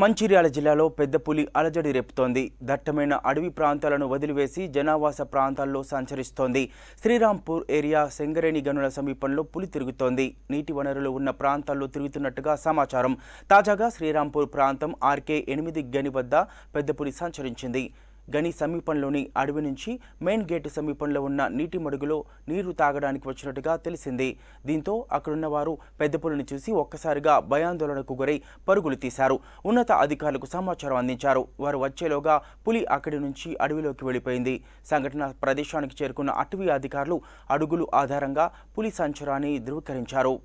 మంచిర్యాల జిల్లాలో పెద్ద పులి అలజడి రేపుతోంది దట్టమైన అడవి ప్రాంతాలను వదిలివేసి జనావాస ప్రాంతాల్లో సంచరిస్తోంది శ్రీరాంపూర్ ఏరియా సింగరేణి గనుల సమీపంలో పులి తిరుగుతోంది నీటి వనరులు ఉన్న ప్రాంతాల్లో తిరుగుతున్నట్టుగా సమాచారం తాజాగా శ్రీరాంపూర్ ప్రాంతం ఆర్కే ఎనిమిది గని వద్ద పెద్ద పులి సంచరించింది గని సమీపంలోని అడవి నుంచి మెయిన్ గేటు సమీపంలో ఉన్న నీటి మడుగులో నీరు తాగడానికి వచ్చినట్టుగా తెలిసింది దీంతో అక్కడున్న వారు పులిని చూసి ఒక్కసారిగా భయాందోళనకు గురై పరుగులు తీశారు ఉన్నత అధికారులకు సమాచారం అందించారు వారు వచ్చేలోగా పులి అక్కడి నుంచి అడవిలోకి వెళ్లిపోయింది సంఘటన ప్రదేశానికి చేరుకున్న అటవీ అధికారులు అడుగులు ఆధారంగా పులి సంచరాన్ని ధృవీకరించారు